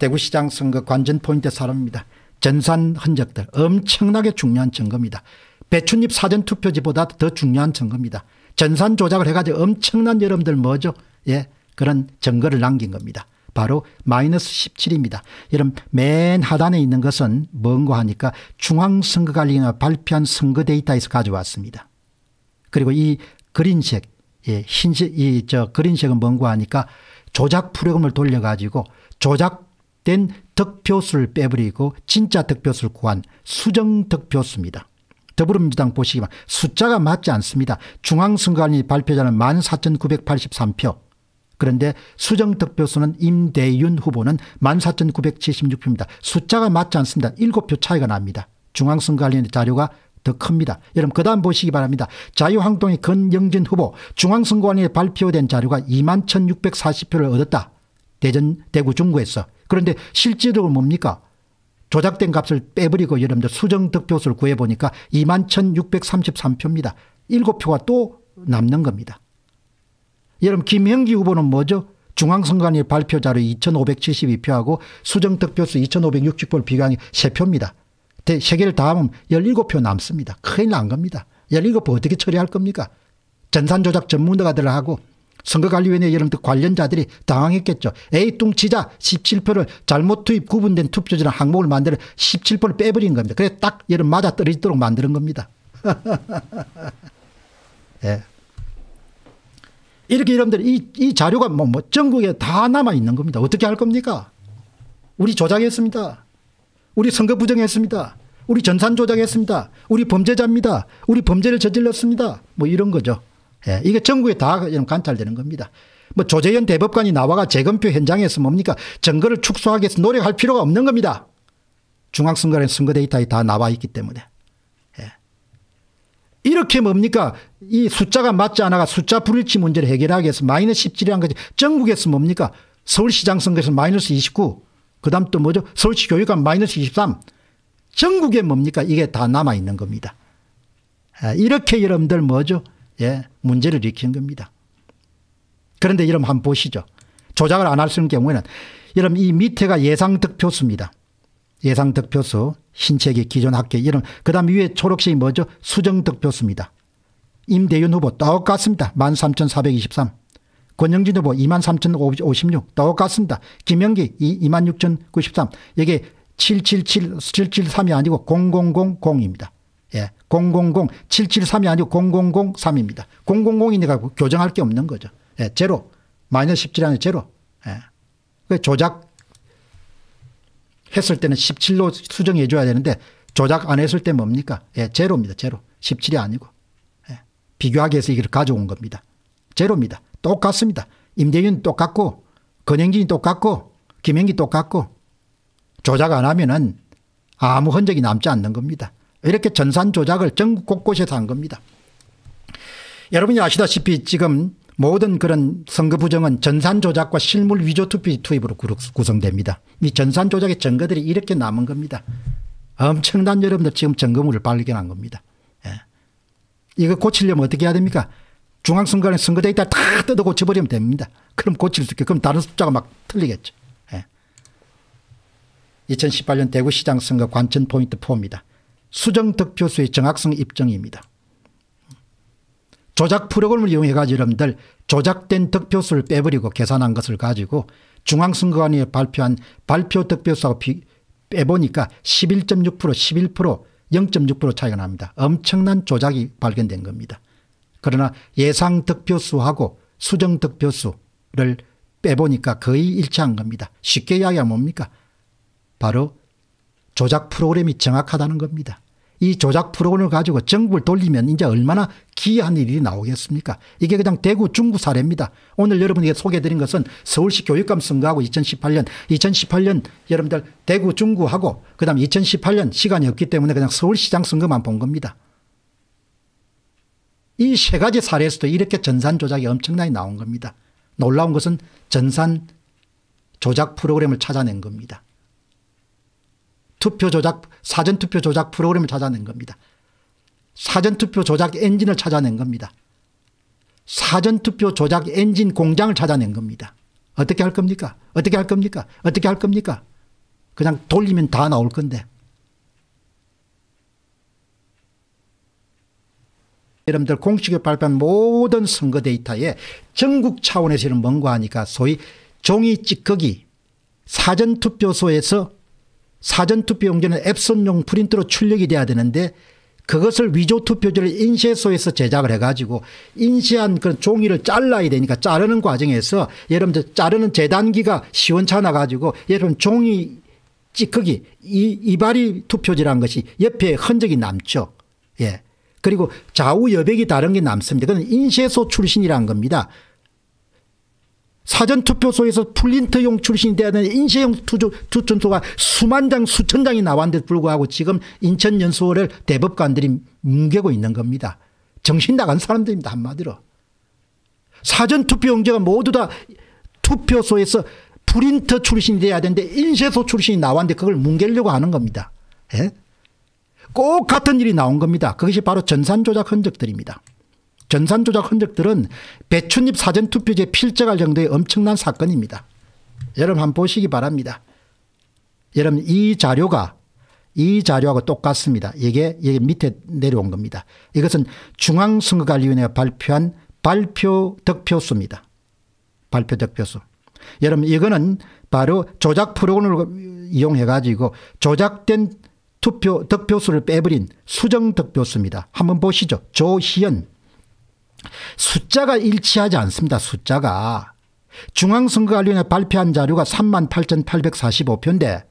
대구시장 선거 관전 포인트 사람입니다. 전산 흔적들 엄청나게 중요한 증거입니다. 배춧잎 사전투표지보다 더 중요한 증거입니다. 전산 조작을 해가지고 엄청난 여러분들 뭐죠? 예, 그런 증거를 남긴 겁니다. 바로 마이너스 17입니다. 여러분 맨 하단에 있는 것은 뭔고 하니까 중앙선거관리위가 발표한 선거 데이터에서 가져왔습니다. 그리고 이 그린색, 예, 흰색, 이 저 그린색은 뭔고 하니까 조작 프로그램을 돌려가지고 조작 된 득표수를 빼버리고 진짜 득표수를 구한 수정 득표수입니다. 더불어민주당 보시기만 숫자가 맞지 않습니다. 중앙선관위 발표자는 14,983표 그런데 수정 득표수는 임대윤 후보는 14,976표입니다. 숫자가 맞지 않습니다. 7표 차이가 납니다. 중앙선관위 자료가 더 큽니다. 여러분 그 다음 보시기 바랍니다. 자유한국당의 건영진 후보 중앙선관위에 발표된 자료가 21,640표를 얻었다. 대전 대구 중구에서 그런데 실제적으로 뭡니까? 조작된 값을 빼버리고 여러분들 수정 득표수를 구해보니까 21,633표입니다. 7표가 또 남는 겁니다. 여러분 김형기 후보는 뭐죠? 중앙선관위 발표자료 2,572표하고 수정 득표수 2,560표를 비교하니 3표입니다. 3개를 다하면 17표 남습니다. 큰일 난 겁니다. 17표 어떻게 처리할 겁니까? 전산조작 전문가들하고 선거관리위원회 이런 관련자들이 당황했겠죠. 에 뚱치자 17표를 잘못 투입 구분된 투표지는 항목을 만들어 17표를 빼버린 겁니다. 그래서 딱 얘를 맞아떨어지도록 만드는 겁니다. 예. 이렇게 여러분들 이, 이 자료가 뭐, 뭐 전국에 다 남아 있는 겁니다. 어떻게 할 겁니까? 우리 조작했습니다. 우리 선거 부정했습니다. 우리 전산 조작했습니다. 우리 범죄자입니다. 우리 범죄를 저질렀습니다. 뭐 이런 거죠. 예, 이게 전국에 다 관찰되는 겁니다. 뭐 조재현 대법관이 나와가 재검표 현장에서 뭡니까 증거를 축소하기 위해서 노력할 필요가 없는 겁니다. 중앙선거라 선거 데이터에 다 나와 있기 때문에. 예. 이렇게 뭡니까 이 숫자가 맞지 않아가 숫자 불일치 문제를 해결하기 위해서 마이너스 17이라는 거지 전국에서 뭡니까 서울시장 선거에서 마이너스 29, 그 다음 또 뭐죠? 서울시 교육감 마이너스 23. 전국에 뭡니까? 이게 다 남아있는 겁니다. 예, 이렇게 여러분들 뭐죠? 예, 문제를 일으키는 겁니다. 그런데 여러분 한번 보시죠. 조작을 안 할 수있 경우에는 여러분 이 밑에가 예상 득표수입니다. 예상 득표수, 신체계, 기존 학계 이런 그다음 위에 초록색이 뭐죠? 수정 득표수입니다. 임대윤 후보 똑같습니다. 13,423. 권영진 후보 23,056 똑같습니다. 김영기 26,093 이게 777, 773이 아니고 0000입니다. 000-773이 아니고 0003입니다. 000이니까 교정할 게 없는 거죠. 예, 제로. 마이너스 17이 아니고 제로. 예. 그 조작 했을 때는 17로 수정해 줘야 되는데 조작 안 했을 때 뭡니까? 예, 제로입니다. 제로. 17이 아니고. 예. 비교하기 위해서 이걸 가져온 겁니다. 제로입니다. 똑같습니다. 임대윤 똑같고 건영진이 똑같고 김영기 똑같고 조작 안 하면은 아무 흔적이 남지 않는 겁니다. 이렇게 전산 조작을 전국 곳곳에서 한 겁니다. 여러분이 아시다시피 지금 모든 그런 선거 부정은 전산 조작과 실물 위조 투표 투입으로 구성됩니다. 이 전산 조작의 증거들이 이렇게 남은 겁니다. 엄청난 여러분들 지금 증거물을 발견한 겁니다. 예. 이거 고치려면 어떻게 해야 됩니까? 중앙선거위 선거 데이터 다 뜯어 고쳐버리면 됩니다. 그럼 고칠 수 있게 그럼 다른 숫자가 막 틀리겠죠. 예. 2018년 대구시장 선거 관전 포인트 4입니다. 수정 득표수의 정확성 입증입니다. 조작 프로그램을 이용해 가지고 여러분들 조작된 득표수를 빼버리고 계산한 것을 가지고 중앙선거관위에 발표한 발표 득표수하고 비, 빼보니까 11.6% 11% 0.6% 차이가 납니다. 엄청난 조작이 발견된 겁니다. 그러나 예상 득표수하고 수정 득표수를 빼보니까 거의 일치한 겁니다. 쉽게 이야기하면 뭡니까? 바로 조작 프로그램이 정확하다는 겁니다. 이 조작 프로그램을 가지고 정부를 돌리면 이제 얼마나 기이한 일이 나오겠습니까? 이게 그냥 대구 중구 사례입니다. 오늘 여러분에게 소개해드린 것은 서울시 교육감 선거하고 2018년, 2018년 여러분들 대구 중구하고 그 다음 2018년 시간이 없기 때문에 그냥 서울시장 선거만 본 겁니다. 이 세 가지 사례에서도 이렇게 전산 조작이 엄청나게 나온 겁니다. 놀라운 것은 전산 조작 프로그램을 찾아낸 겁니다. 투표 조작 사전투표 조작 프로그램을 찾아낸 겁니다. 사전투표 조작 엔진을 찾아낸 겁니다. 사전투표 조작 엔진 공장을 찾아낸 겁니다. 어떻게 할 겁니까? 어떻게 할 겁니까? 어떻게 할 겁니까? 그냥 돌리면 다 나올 건데. 여러분들 공식에 발표한 모든 선거 데이터에 전국 차원에서는 뭔가 하니까 소위 종이 찌꺼기 사전투표소에서 사전투표용지는 앱선용 프린트로 출력이 돼야 되는데 그것을 위조투표지를 인쇄소에서 제작을 해가지고 인쇄한 그런 종이를 잘라야 되니까 자르는 과정에서 여러분들 자르는 재단기가 시원찮아 가지고 여러분 종이 찌꺼기 이, 이발이 투표지란 것이 옆에 흔적이 남죠. 예. 그리고 좌우 여백이 다른 게 남습니다. 그건 인쇄소 출신이란 겁니다. 사전투표소에서 플린트용 출신이 돼야 되는 인쇄용 투표소가 수만 장 수천 장이 나왔는데 도 불구하고 지금 인천 연수원을 대법관들이 뭉개고 있는 겁니다. 정신 나간 사람들입니다 한마디로. 사전투표용지가 모두 다 투표소에서 프린터 출신이 돼야 되는데 인쇄소 출신이 나왔는데 그걸 뭉개려고 하는 겁니다. 예? 꼭 같은 일이 나온 겁니다. 그것이 바로 전산조작 흔적들입니다. 전산 조작 흔적들은 배춧잎 사전투표제 필적할 정도의 엄청난 사건입니다. 여러분 한번 보시기 바랍니다. 여러분 이 자료가 이 자료하고 똑같습니다. 이게 여기 밑에 내려온 겁니다. 이것은 중앙선거관리위원회가 발표한 발표 득표수입니다. 발표 득표수. 여러분 이거는 바로 조작 프로그램을 이용해 가지고 조작된 투표 득표수를 빼버린 수정 득표수입니다. 한번 보시죠. 조희연 숫자가 일치하지 않습니다. 숫자가. 중앙선거관리위원회 발표한 자료가 38,845표인데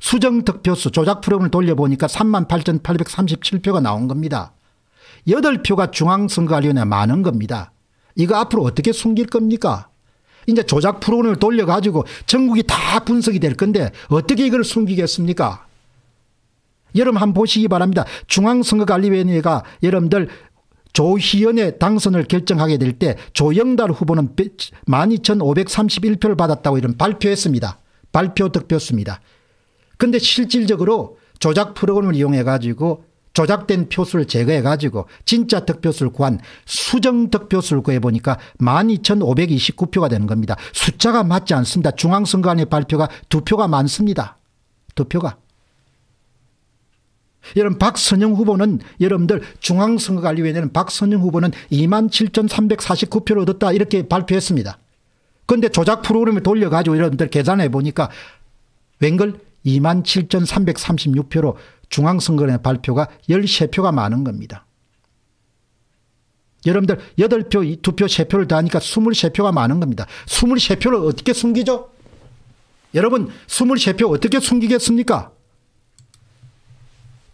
수정득표수 조작 프로그램을 돌려보니까 38,837표가 나온 겁니다. 8표가 중앙선거관리위원회 많은 겁니다. 이거 앞으로 어떻게 숨길 겁니까? 이제 조작 프로그램을 돌려가지고 전국이 다 분석이 될 건데 어떻게 이걸 숨기겠습니까? 여러분 한번 보시기 바랍니다. 중앙선거관리위원회가 여러분들 조희연의 당선을 결정하게 될 때 조영달 후보는 12,531표를 받았다고 이런 발표했습니다. 발표 득표수입니다. 근데 실질적으로 조작 프로그램을 이용해 가지고 조작된 표수를 제거해 가지고 진짜 득표수를 구한 수정 득표수를 구해 보니까 12,529표가 되는 겁니다. 숫자가 맞지 않습니다. 중앙선관위 발표가 두 표가 많습니다. 두 표가. 여러분 박선영 후보는 여러분들 중앙선거관리위원회는 박선영 후보는 2만 7,349표를 얻었다 이렇게 발표했습니다. 그런데 조작 프로그램을 돌려가지고 여러분들 계산해 보니까 웬걸 2만 7,336표로 중앙선거관 발표가 13표가 많은 겁니다. 여러분들 8표, 2표, 3표를 다하니까 23표가 많은 겁니다. 23표를 어떻게 숨기죠? 여러분 23표 어떻게 숨기겠습니까?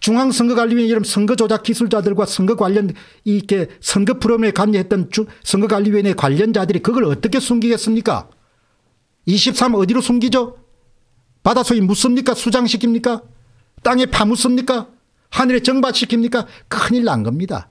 중앙선거관리위원 회 이름 선거조작 기술자들과 선거 관련 이렇게 선거 프로그램에 관여했던 선거관리위원회 관련자들이 그걸 어떻게 숨기겠습니까? 23 어디로 숨기죠? 바다 소위 묻습니까? 수장시킵니까? 땅에 파묻습니까? 하늘에 정박시킵니까 큰일 난 겁니다.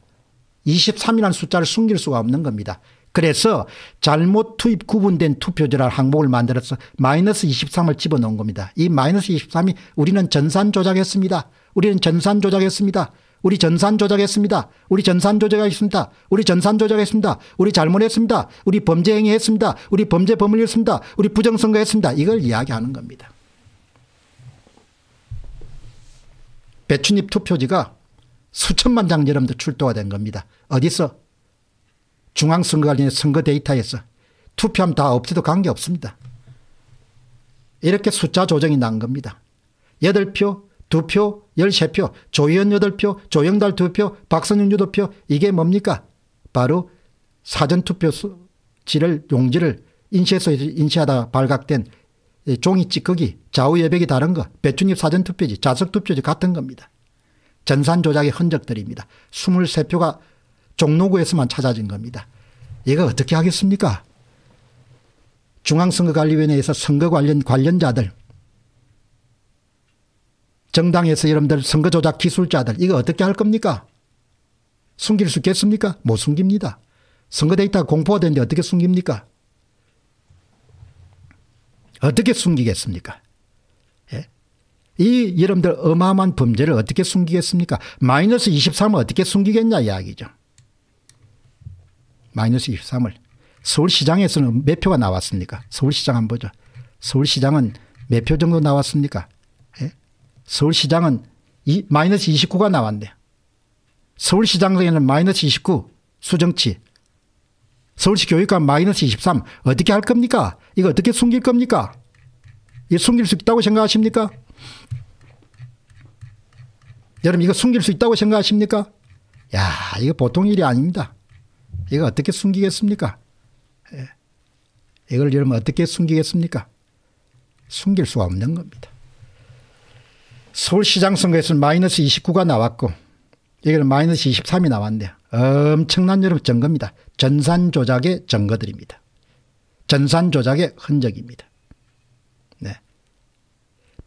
23이라는 숫자를 숨길 수가 없는 겁니다. 그래서 잘못 투입 구분된 투표제랄 항목을 만들어서 마이너스 23을 집어넣은 겁니다. 이 마이너스 23이 우리는 전산 조작했습니다. 우리는 전산 조작했습니다. 우리 전산 조작했습니다. 우리 전산 조작했습니다. 우리 전산 조작했습니다. 우리 잘못했습니다. 우리 범죄 행위했습니다. 우리 범죄 범을했습니다. 우리 부정선거했습니다. 이걸 이야기하는 겁니다. 배추잎 투표지가 수천만 장 여러분들 출도가 된 겁니다. 어디서? 중앙선거관련 리 선거 데이터에서 투표함 다 없애도 관계없습니다. 이렇게 숫자 조정이 난 겁니다. 8표, 2표, 13표, 조희연 8표, 조영달 2표, 박선영 8표 이게 뭡니까? 바로 사전투표지를 용지를 인쇄소 인쇄하다 발각된 종이 찌꺼기, 좌우예벽이 다른 거, 배춧잎 사전투표지, 자석투표지 같은 겁니다. 전산 조작의 흔적들입니다. 23표가 종로구에서만 찾아진 겁니다. 이거 어떻게 하겠습니까? 중앙선거관리위원회에서 선거 관련 관련자들 정당에서 여러분들 선거 조작 기술자들 이거 어떻게 할 겁니까? 숨길 수 있겠습니까? 못 숨깁니다. 선거 데이터 가 공포가 되는데 어떻게 숨깁니까? 어떻게 숨기겠습니까? 예? 이 여러분들 어마어마한 범죄를 어떻게 숨기겠습니까? 마이너스 23을 어떻게 숨기겠냐 이야기죠. 마이너스 23을. 서울시장에서는 몇 표가 나왔습니까? 서울시장 한번 보죠. 서울시장은 몇 표 정도 나왔습니까? 서울시장은 이, 마이너스 29가 나왔네. 서울시장에는 마이너스 29 수정치 서울시 교육감 마이너스 23 어떻게 할 겁니까? 이거 어떻게 숨길 겁니까? 이거 숨길 수 있다고 생각하십니까? 여러분 이거 숨길 수 있다고 생각하십니까? 야 이거 보통 일이 아닙니다. 이거 어떻게 숨기겠습니까? 예. 이걸 여러분 어떻게 숨기겠습니까? 숨길 수가 없는 겁니다. 서울시장 선거에서는 마이너스 29가 나왔고 여기는 마이너스 23이 나왔네요. 엄청난 여러분 증거입니다. 전산 조작의 증거들입니다. 전산 조작의 흔적입니다. 네.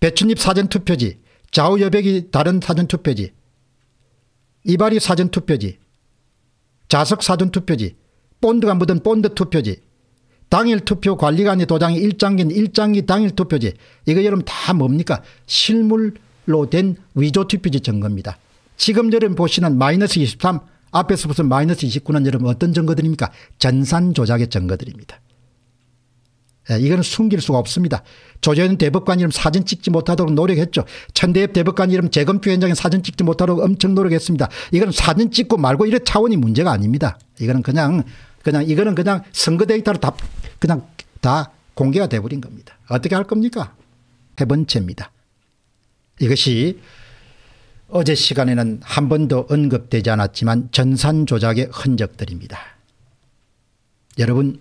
배춘입 사전투표지, 좌우여백이 다른 사전투표지, 이발이 사전투표지, 자석 사전투표지, 본드가 묻은 본드 투표지, 당일 투표 관리관이 도장이 일장기 일장기 당일 투표지. 이거 여러분 다 뭡니까? 실물 1로 된 위조 TPG 증거입니다. 지금 여러분 보시는 마이너스 23 앞에서 무슨 마이너스 29는 여러분 어떤 증거들입니까? 전산 조작의 증거들입니다. 예, 이거 숨길 수가 없습니다. 조재현 대법관 이름 사진 찍지 못하도록 노력했죠. 천대엽 대법관 이름 재검표 현장에 사진 찍지 못하도록 엄청 노력했습니다. 이거 사진 찍고 말고 이런 차원이 문제가 아닙니다. 이거는 그냥 그냥 이거는 그냥 선거 데이터로 다 그냥 다 공개가 돼버린 겁니다. 어떻게 할 겁니까? 해번째입니다. 이것이 어제 시간에는 한 번도 언급되지 않았지만 전산 조작의 흔적들입니다. 여러분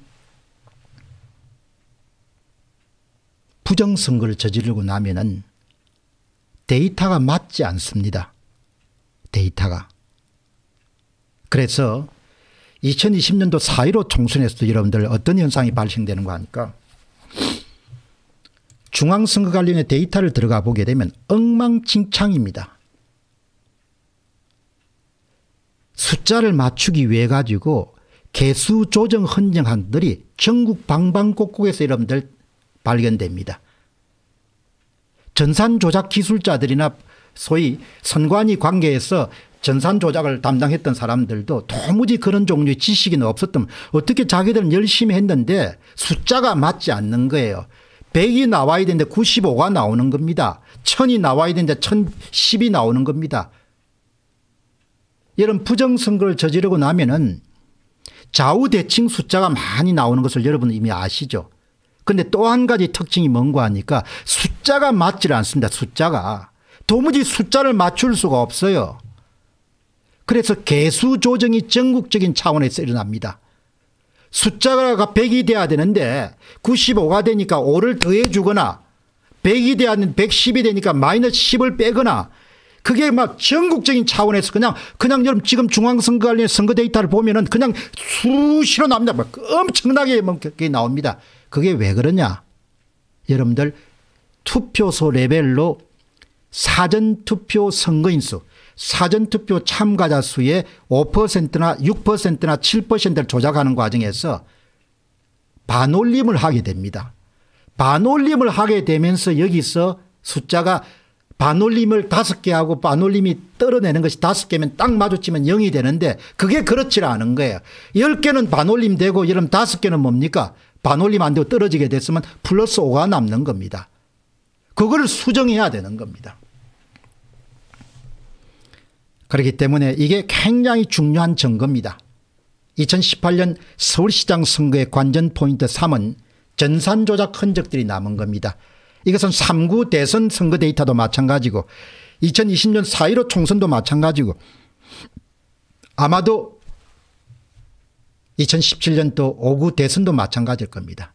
부정선거를 저지르고 나면은 데이터가 맞지 않습니다. 데이터가. 그래서 2020년도 4.15 총선에서도 여러분들 어떤 현상이 발생되는 거 아니까 중앙선거관련의 데이터를 들어가 보게 되면 엉망진창입니다. 숫자를 맞추기 위해 가지고 개수 조정 헌정안들이 전국 방방곡곡에서 여러분들 발견됩니다. 전산 조작 기술자들이나 소위 선관위 관계에서 전산 조작을 담당했던 사람들도 도무지 그런 종류의 지식이 없었던 어떻게 자기들은 열심히 했는데 숫자가 맞지 않는 거예요. 100이 나와야 되는데 95가 나오는 겁니다. 1000이 나와야 되는데 1010이 나오는 겁니다. 이런 부정선거를 저지르고 나면은 좌우대칭 숫자가 많이 나오는 것을 여러분 이미 아시죠. 근데 또 한 가지 특징이 뭔가 하니까 숫자가 맞질 않습니다. 숫자가. 도무지 숫자를 맞출 수가 없어요. 그래서 개수 조정이 전국적인 차원에서 일어납니다. 숫자가 100이 돼야 되는데 95가 되니까 5를 더해 주거나 100이 돼야 110이 되니까 마이너스 10을 빼거나 그게 막 전국적인 차원에서 그냥 그냥 여러분 지금 중앙선거 관리의 선거 데이터를 보면은 그냥 수시로 나옵니다. 막 엄청나게 뭐 그게 나옵니다. 그게 왜 그러냐? 여러분들 투표소 레벨로 사전투표 선거인수 사전투표 참가자 수의 5%나 6%나 7%를 조작하는 과정에서 반올림을 하게 됩니다. 반올림을 하게 되면서 여기서 숫자가 반올림을 다섯 개 하고 반올림이 떨어내는 것이 다섯 개면 딱 마주치면 0이 되는데 그게 그렇지 않은 거예요. 10개는 반올림 되고 여러면 다섯 개는 뭡니까? 반올림 안 되고 떨어지게 됐으면 플러스 5가 남는 겁니다. 그걸 수정해야 되는 겁니다. 그렇기 때문에 이게 굉장히 중요한 증거입니다. 2018년 서울시장 선거의 관전 포인트 3은 전산 조작 흔적들이 남은 겁니다. 이것은 3구 대선 선거 데이터도 마찬가지고 2020년 4.15 총선도 마찬가지고 아마도 2017년도 5구 대선도 마찬가지일 겁니다.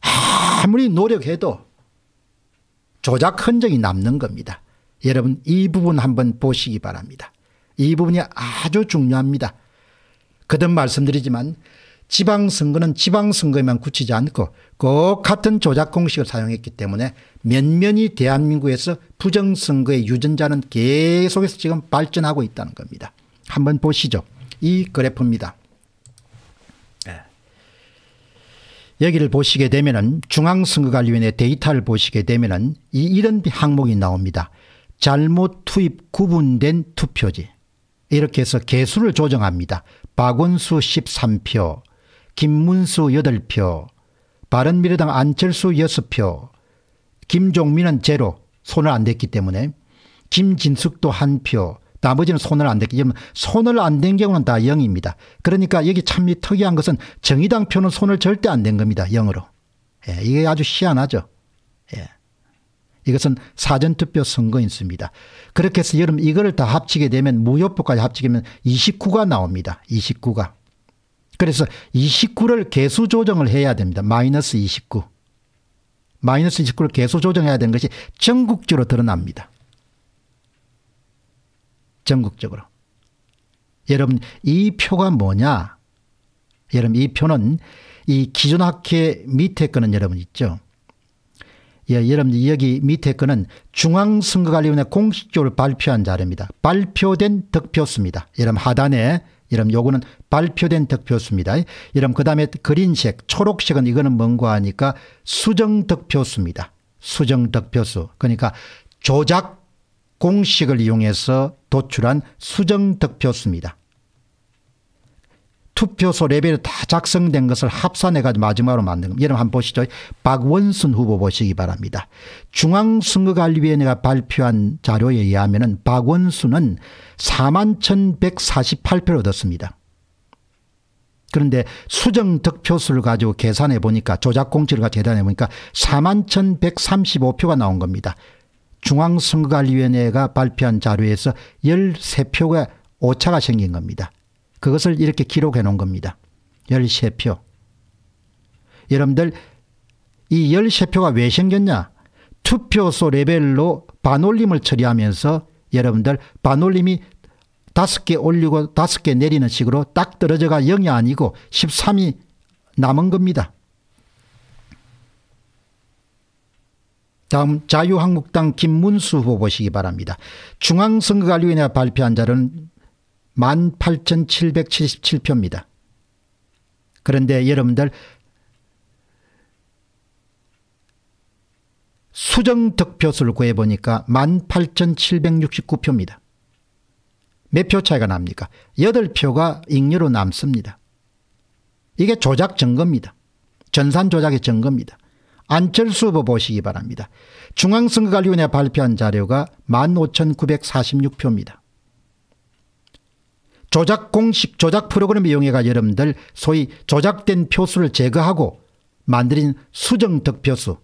아무리 노력해도 조작 흔적이 남는 겁니다. 여러분 이 부분 한번 보시기 바랍니다. 이 부분이 아주 중요합니다. 거듭 말씀드리지만 지방선거는 지방선거에만 굳히지 않고 꼭 같은 조작공식을 사용했기 때문에 면면이 대한민국에서 부정선거의 유전자는 계속해서 지금 발전하고 있다는 겁니다. 한번 보시죠. 이 그래프입니다. 네. 여기를 보시게 되면 중앙선거관리위원회 데이터를 보시게 되면 이런 항목이 나옵니다. 잘못 투입 구분된 투표지 이렇게 해서 개수를 조정합니다. 박원수 13표, 김문수 8표, 바른미래당 안철수 6표, 김종민은 제로 손을 안 댔기 때문에 김진숙도 1표, 나머지는 손을 안 댔기 때문에 손을 안 댄 경우는 다 0입니다. 그러니까 여기 참 특이한 것은 정의당 표는 손을 절대 안 댄 겁니다. 0으로. 예, 이게 아주 희한하죠. 예. 이것은 사전투표 선거인수입니다. 그렇게 해서 여러분 이거다 합치게 되면 무효표까지 합치게 되면 29가 나옵니다. 29가. 그래서 29를 개수 조정을 해야 됩니다. 마이너스 29. 마이너스 29를 개수 조정해야 되는 것이 전국적으로 드러납니다. 전국적으로. 여러분 이 표가 뭐냐? 여러분 이 표는 이 기존 학회 밑에 거는 여러분 있죠. 예, 여러분들 여기 밑에 거는 중앙선거관리위원회 공식적으로 발표한 자료입니다. 발표된 득표수입니다. 여러분 하단에 여러분 요거는 발표된 득표수입니다. 여러분 그다음에 그린색 초록색은 이거는 뭔가 하니까 수정 득표수입니다. 수정 득표수. 그러니까 조작 공식을 이용해서 도출한 수정 득표수입니다. 투표소 레벨이 다 작성된 것을 합산해가지고 마지막으로 만든 겁니다. 여러분 한번 보시죠. 박원순 후보 보시기 바랍니다. 중앙선거관리위원회가 발표한 자료에 의하면 박원순은 41,148표를 얻었습니다. 그런데 수정 득표수를 가지고 계산해 보니까 조작 공지를 가지고 계산해 보니까 41,135표가 나온 겁니다. 중앙선거관리위원회가 발표한 자료에서 13표가 오차가 생긴 겁니다. 그것을 이렇게 기록해 놓은 겁니다. 13표. 여러분들 이 13표가 왜 생겼냐? 투표소 레벨로 반올림을 처리하면서 여러분들 반올림이 다개 올리고 다개 내리는 식으로 딱 떨어져가 0이 아니고 13이 남은 겁니다. 다음 자유한국당 김문수 후보 보시기 바랍니다. 중앙선거관리위원회가 발표한 자료는 18,777표입니다. 그런데 여러분들 수정 득표수를 구해보니까 18,769표입니다. 몇 표 차이가 납니까? 8표가 익류로 남습니다. 이게 조작 증거입니다. 전산 조작의 증거입니다. 안철수 후보 보시기 바랍니다. 중앙선거관리위원회 발표한 자료가 15,946표입니다. 조작 공식 조작 프로그램 이용해가 여러분들 소위 조작된 표수를 제거하고 만들인 수정 득표수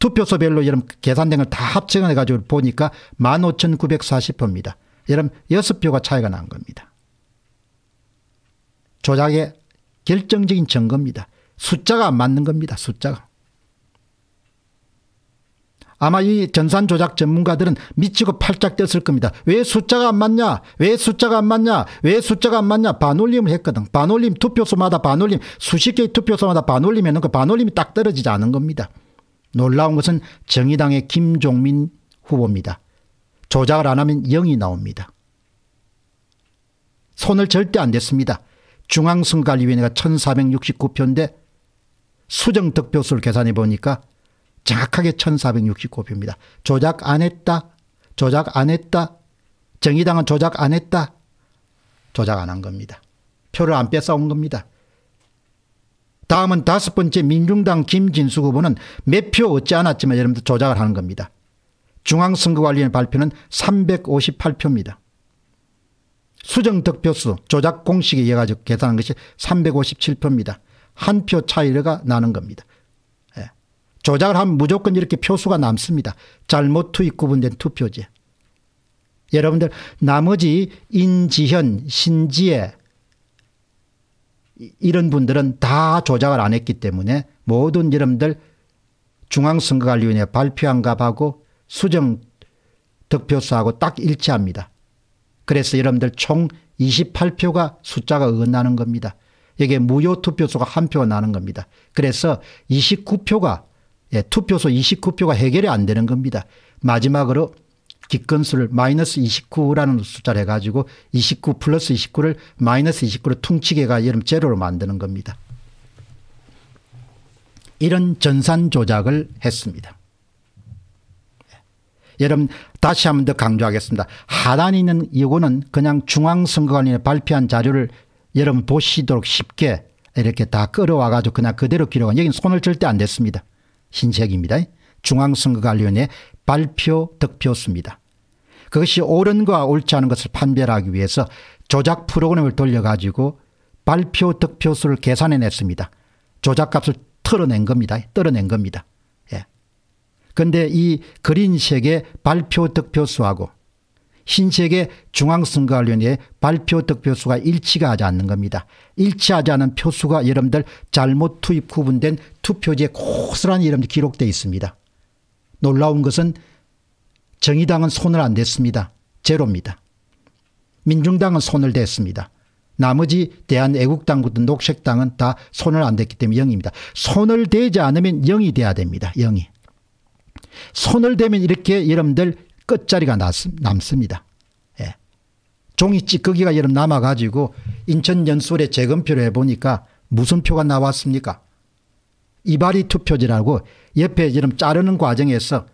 투표소별로 여러분 계산된 걸 다 합쳐해 가지고 보니까 15,940표입니다. 여러분 6표가 차이가 난 겁니다. 조작의 결정적인 증거입니다. 숫자가 안 맞는 겁니다. 숫자가. 아마 이 전산 조작 전문가들은 미치고 팔짝 뛰을 겁니다. 왜 숫자가 안 맞냐? 왜 숫자가 안 맞냐? 왜 숫자가 안 맞냐? 반올림을 했거든. 반올림 투표소마다 반올림 수십 개의 투표소마다 반올림 해놓고 반올림이 딱 떨어지지 않은 겁니다. 놀라운 것은 정의당의 김종민 후보입니다. 조작을 안 하면 0이 나옵니다. 손을 절대 안 댔습니다. 중앙선관리위원회가 1469표인데 수정 득표수를 계산해 보니까 정확하게 1469표입니다. 조작 안 했다. 조작 안 했다. 정의당은 조작 안 했다. 조작 안 한 겁니다. 표를 안 뺏어온 겁니다. 다음은 다섯 번째 민중당 김진수 후보는 몇 표 얻지 않았지만 여러분들 조작을 하는 겁니다. 중앙선거관리위 발표는 358표입니다. 수정 득표수 조작 공식에 의해 가지고 계산한 것이 357표입니다. 한 표 차이가 나는 겁니다. 조작을 하면 무조건 이렇게 표수가 남습니다. 잘못 투입 구분된 투표지 여러분들 나머지 인지현, 신지혜 이런 분들은 다 조작을 안 했기 때문에 모든 여러분들 중앙선거관리위원회 발표한 값하고 수정 득표수하고 딱 일치합니다. 그래서 여러분들 총 28표가 숫자가 어긋나는 겁니다. 이게 무효 투표수가 한 표가 나는 겁니다. 그래서 29표가 예, 투표소 29표가 해결이 안 되는 겁니다. 마지막으로 기건수를 마이너스 29라는 숫자를 해가지고 29 플러스 29를 마이너스 29로 퉁치게가 여름 제로로 만드는 겁니다. 이런 전산 조작을 했습니다. 예. 여러분 다시 한 번 더 강조하겠습니다. 하단에 있는 이거는 그냥 중앙선거관이 발표한 자료를 여러분 보시도록 쉽게 이렇게 다 끌어와가지고 그냥 그대로 기록한 여기는 손을 절대 안 댔습니다. 흰색입니다. 중앙선거관리위원회 발표 득표수입니다. 그것이 옳은과 옳지 않은 것을 판별하기 위해서 조작 프로그램을 돌려가지고 발표 득표수를 계산해냈습니다. 조작값을 털어낸 겁니다. 떨어낸 겁니다. 그런데 예. 이 그린색의 발표 득표수하고 신세계 중앙선거관련위의 발표 득표수가 일치가 하지 않는 겁니다. 일치하지 않은 표수가 여러분들 잘못 투입 구분된 투표지에 고스란히 여러 기록되어 있습니다. 놀라운 것은 정의당은 손을 안 댔습니다. 제로입니다. 민중당은 손을 댔습니다. 나머지 대한애국당부터 녹색당은 다 손을 안 댔기 때문에 0입니다. 손을 대지 않으면 0이 돼야 됩니다. 0이. 손을 대면 이렇게 여러분들 끝자리가 남습니다. 예. 종이 찌꺼기가 여름 남아가지고 인천 연수에 재검표를 해보니까 무슨 표가 나왔습니까? 이발이 투표지라고 옆에 여름 자르는 과정에서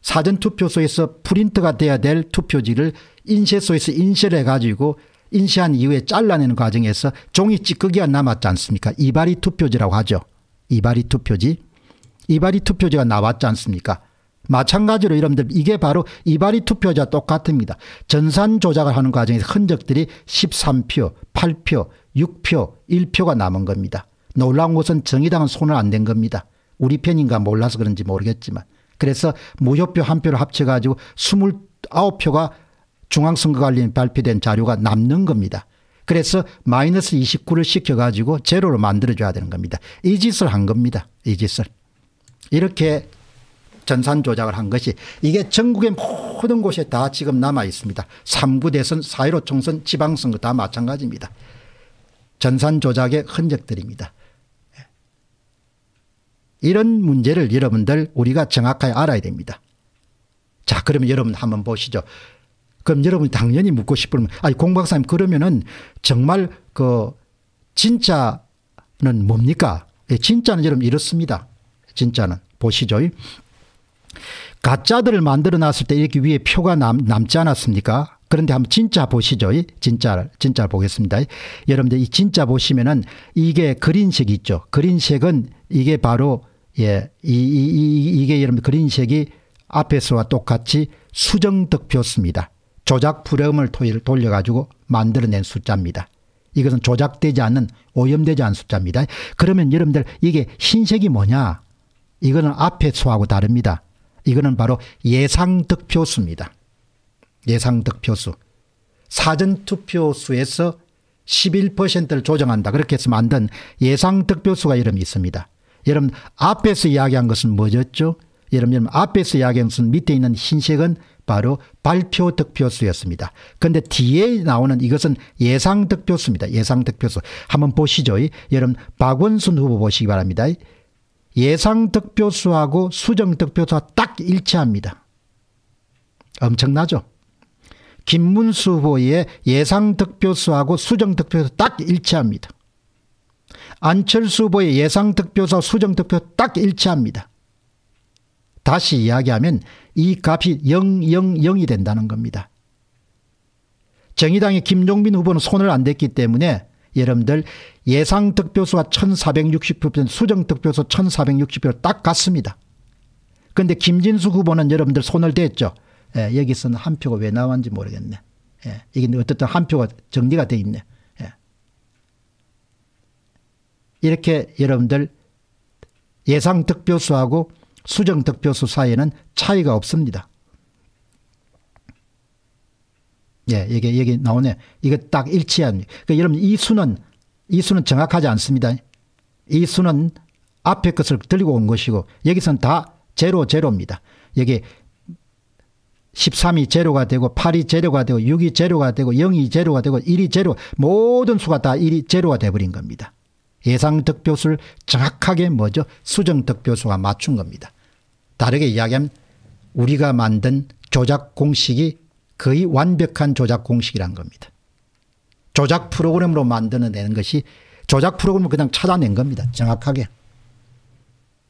사전투표소에서 프린트가 돼야 될 투표지를 인쇄소에서 인쇄를 해가지고 인쇄한 이후에 잘라내는 과정에서 종이 찌꺼기가 남았지 않습니까? 이발이 투표지라고 하죠. 이발이 투표지. 이발이 투표지가 나왔지 않습니까? 마찬가지로 여러분들 이게 바로 이발이 투표자 똑같습니다. 전산 조작을 하는 과정에서 흔적들이 13표, 8표, 6표, 1표가 남은 겁니다. 놀라운 것은 정의당은 손을 안 댄 겁니다. 우리 편인가 몰라서 그런지 모르겠지만. 그래서 무효표 한 표를 합쳐가지고 29표가 중앙선거관리에 발표된 자료가 남는 겁니다. 그래서 마이너스 29를 시켜가지고 제로로 만들어줘야 되는 겁니다. 이 짓을 한 겁니다. 이 짓을. 이렇게 전산 조작을 한 것이 이게 전국의 모든 곳에 다 지금 남아 있습니다. 3구 대선, 4.15 총선, 지방선거 다 마찬가지입니다. 전산 조작의 흔적들입니다. 이런 문제를 여러분들 우리가 정확하게 알아야 됩니다. 자 그러면 여러분 한번 보시죠. 그럼 여러분 당연히 묻고 싶으면 아니 공 박사님 그러면은 정말 그 진짜는 뭡니까? 예, 진짜는 여러분 이렇습니다. 진짜는 보시죠. 가짜들을 만들어 놨을 때 이렇게 위에 표가 남, 남지 않았습니까? 그런데 한번 진짜 보시죠. 진짜를, 진짜 보겠습니다. 여러분들 이 진짜 보시면은 이게 그린색 있죠. 그린색은 이게 바로 예, 이, 이, 이, 게 여러분 그린색이 앞에서와 똑같이 수정득표수입니다. 조작 불음을 돌려가지고 만들어낸 숫자입니다. 이것은 조작되지 않는 오염되지 않은 숫자입니다. 그러면 여러분들 이게 흰색이 뭐냐? 이거는 앞에 수하고 다릅니다. 이거는 바로 예상 득표수입니다. 예상 득표수. 사전 투표수에서 11%를 조정한다. 그렇게 해서 만든 예상 득표수가 이름이 있습니다. 여러분 앞에서 이야기한 것은 뭐였죠? 여러분 앞에서 이야기한 것은 밑에 있는 흰색은 바로 발표 득표수였습니다. 그런데 뒤에 나오는 이것은 예상 득표수입니다. 예상 득표수. 한번 보시죠. 여러분 박원순 후보 보시기 바랍니다. 예상 득표수하고 수정 득표수가 딱 일치합니다. 엄청나죠? 김문수 후보의 예상 득표수하고 수정 득표수 딱 일치합니다. 안철수 후보의 예상 득표수와 수정 득표 딱 일치합니다. 다시 이야기하면 이 값이 000이 된다는 겁니다. 정의당의 김종민 후보는 손을 안 댔기 때문에 여러분들 예상 득표수가 1460표 수정 득표수 1460표로 딱같습니다 그런데 김진수 후보는 여러분들 손을 댔죠. 예, 여기서는 한 표가 왜 나왔는지 모르겠네. 예, 이게 어쨌든 한 표가 정리가 돼 있네. 예. 이렇게 여러분들 예상 득표수하고 수정 득표수 사이에는 차이가 없습니다. 예, 여기, 여기 나오네. 이거 딱 일치합니다. 그러니까 여러분 이 수는, 이 수는 정확하지 않습니다. 이 수는 앞에 것을 들고 온 것이고 여기선 다 제로 제로입니다. 여기 13이 제로가 되고 8이 제로가 되고 6이 제로가 되고 0이 제로가 되고 1이 제로 모든 수가 다 1이 제로가 되어버린 겁니다. 예상 득표수를 정확하게 뭐죠? 수정 득표수가 맞춘 겁니다. 다르게 이야기하면 우리가 만든 조작 공식이 거의 완벽한 조작 공식이란 겁니다. 조작 프로그램으로 만들어내는 것이 조작 프로그램을 그냥 찾아낸 겁니다. 정확하게.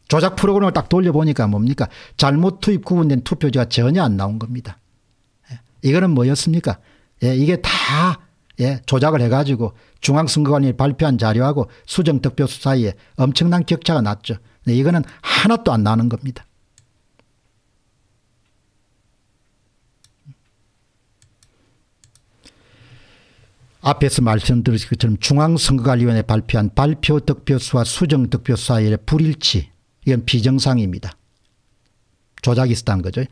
조작 프로그램을 딱 돌려보니까 뭡니까? 잘못 투입 구분된 투표지가 전혀 안 나온 겁니다. 예. 이거는 뭐였습니까? 예, 이게 다 예, 조작을 해가지고 중앙선거관이 발표한 자료하고 수정득표수 사이에 엄청난 격차가 났죠. 네, 이거는 하나도 안 나는 겁니다. 앞에서 말씀드린 것처럼 중앙선거관리위원회 발표한 발표 득표수와 수정 득표수 사이의 불일치 이건 비정상입니다. 조작이 있었다는 거죠.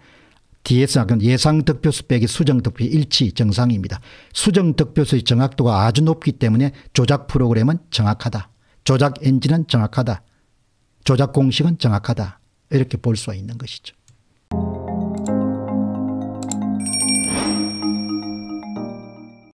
DS는 예상 득표수 빼기 수정 득표 일치 정상입니다. 수정 득표수의 정확도가 아주 높기 때문에 조작 프로그램은 정확하다. 조작 엔진은 정확하다. 조작 공식은 정확하다. 이렇게 볼 수가 있는 것이죠.